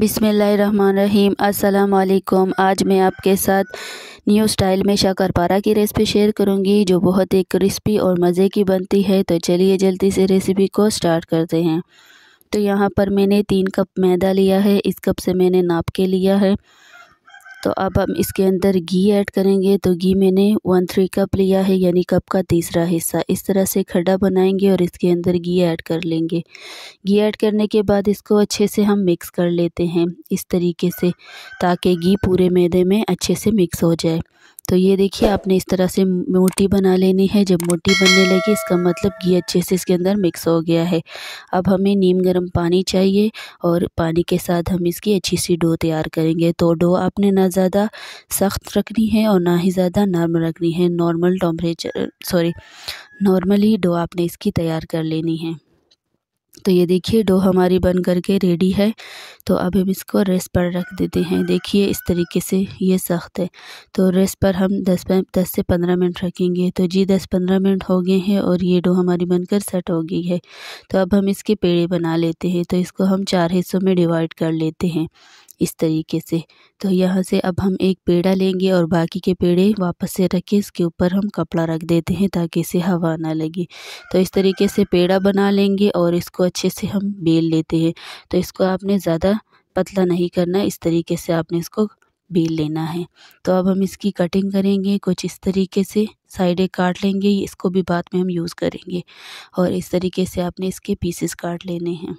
बिसमीम अस्सलाम आज मैं आपके साथ न्यू स्टाइल में शाकरपारा की रेसिपी शेयर करूंगी जो बहुत ही क्रिस्पी और मज़े की बनती है तो चलिए जल्दी से रेसिपी को स्टार्ट करते हैं तो यहाँ पर मैंने तीन कप मैदा लिया है इस कप से मैंने नाप के लिया है तो अब हम इसके अंदर घी ऐड करेंगे तो घी मैंने वन थ्री कप लिया है यानी कप का तीसरा हिस्सा इस तरह से खड़ा बनाएंगे और इसके अंदर घी ऐड कर लेंगे घी ऐड करने के बाद इसको अच्छे से हम मिक्स कर लेते हैं इस तरीके से ताकि घी पूरे मैदे में अच्छे से मिक्स हो जाए तो ये देखिए आपने इस तरह से मोटी बना लेनी है जब मोटी बनने लगी इसका मतलब घी अच्छे से इसके अंदर मिक्स हो गया है अब हमें नीम गर्म पानी चाहिए और पानी के साथ हम इसकी अच्छी सी डो तैयार करेंगे तो डो आपने ना ज़्यादा सख्त रखनी है और ना ही ज़्यादा नर्म रखनी है normal temperature sorry normally dough आपने इसकी तैयार कर लेनी है तो ये देखिए डो हमारी बन करके रेडी है तो अब हम इसको रेस्ट पर रख देते हैं देखिए इस तरीके से ये सख्त है तो रेस्ट पर हम 10 दस से 15 मिनट रखेंगे तो जी 10-15 मिनट हो गए हैं और ये डो हमारी बनकर सेट हो गई है तो अब हम इसके पेड़े बना लेते हैं तो इसको हम चार हिस्सों में डिवाइड कर लेते हैं इस तरीके से तो यहाँ से अब हम एक पेड़ा लेंगे और बाकी के पेड़े वापस से रख के इसके ऊपर हम कपड़ा रख देते हैं ताकि इसे हवा ना लगे तो इस तरीके से पेड़ा बना लेंगे और इसको अच्छे से हम बेल लेते हैं तो इसको आपने ज़्यादा पतला नहीं करना इस तरीके से आपने इसको बेल लेना है तो अब हम इसकी कटिंग करेंगे कुछ इस तरीके से साइडें काट लेंगे इसको भी बाद में हम यूज़ करेंगे और इस तरीके से आपने इसके पीसेस काट लेने हैं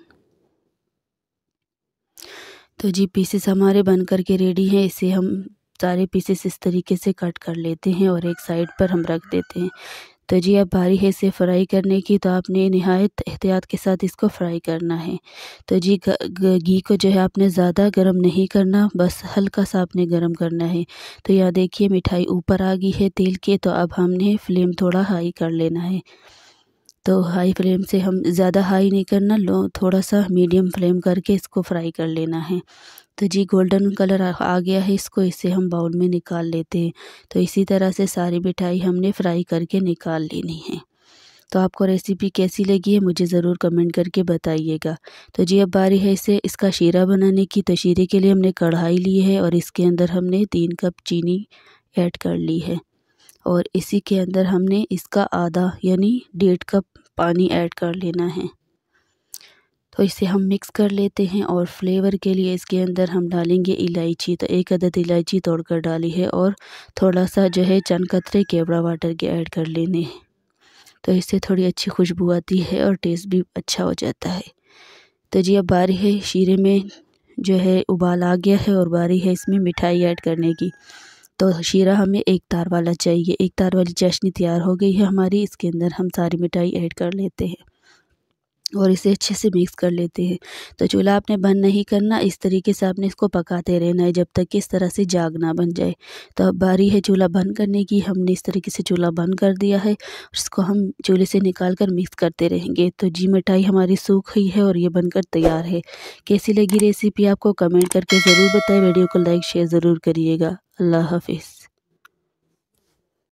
तो जी पीसेस हमारे बन कर के रेडी हैं इसे हम सारे पीसेस इस तरीके से कट कर लेते हैं और एक साइड पर हम रख देते हैं तो जी अब बारी है इसे फ्राई करने की तो आपने नहायत एहतियात के साथ इसको फ्राई करना है तो जी घी को जो है आपने ज़्यादा गर्म नहीं करना बस हल्का सा आपने गर्म करना है तो यहाँ देखिए मिठाई ऊपर आ गई है तेल के तो अब हमने फ्लेम थोड़ा हाई कर लेना है तो हाई फ्लेम से हम ज़्यादा हाई नहीं करना लो थोड़ा सा मीडियम फ्लेम करके इसको फ्राई कर लेना है तो जी गोल्डन कलर आ गया है इसको इसे हम बाउल में निकाल लेते हैं तो इसी तरह से सारी मिठाई हमने फ्राई करके निकाल लेनी है तो आपको रेसिपी कैसी लगी है मुझे ज़रूर कमेंट करके बताइएगा तो जी अब बारी है इसे इसका शीरा बनाने की तो शीरे के लिए हमने कढ़ाई ली है और इसके अंदर हमने तीन कप चीनी ऐड कर ली है और इसी के अंदर हमने इसका आधा यानी डेढ़ कप पानी ऐड कर लेना है तो इसे हम मिक्स कर लेते हैं और फ्लेवर के लिए इसके अंदर हम डालेंगे इलायची तो एक अदद इलायची तोड़ कर डाली है और थोड़ा सा जो है चंद कतरे केवड़ा वाटर के ऐड कर लेने हैं तो इससे थोड़ी अच्छी खुशबू आती है और टेस्ट भी अच्छा हो जाता है तो जी अब बारी है शीरे में जो है उबाल आ गया है और बारी है इसमें मिठाई ऐड करने की तो शीरा हमें एक तार वाला चाहिए एक तार वाली चाशनी तैयार हो गई है हमारी इसके अंदर हम सारी मिठाई ऐड कर लेते हैं और इसे अच्छे से मिक्स कर लेते हैं तो चूल्हा आपने बंद नहीं करना इस तरीके से आपने इसको पकाते रहना है जब तक कि इस तरह से जाग ना बन जाए तो अब बारी है चूल्हा बंद करने की हमने इस तरीके से चूल्हा बंद कर दिया है इसको हम चूल्हे से निकाल कर मिक्स करते रहेंगे तो जी मिठाई हमारी सूख गई है और ये बनकर तैयार है कैसी लगी रेसिपी आपको कमेंट करके ज़रूर बताएं वीडियो को लाइक शेयर ज़रूर करिएगा Allah Hafiz.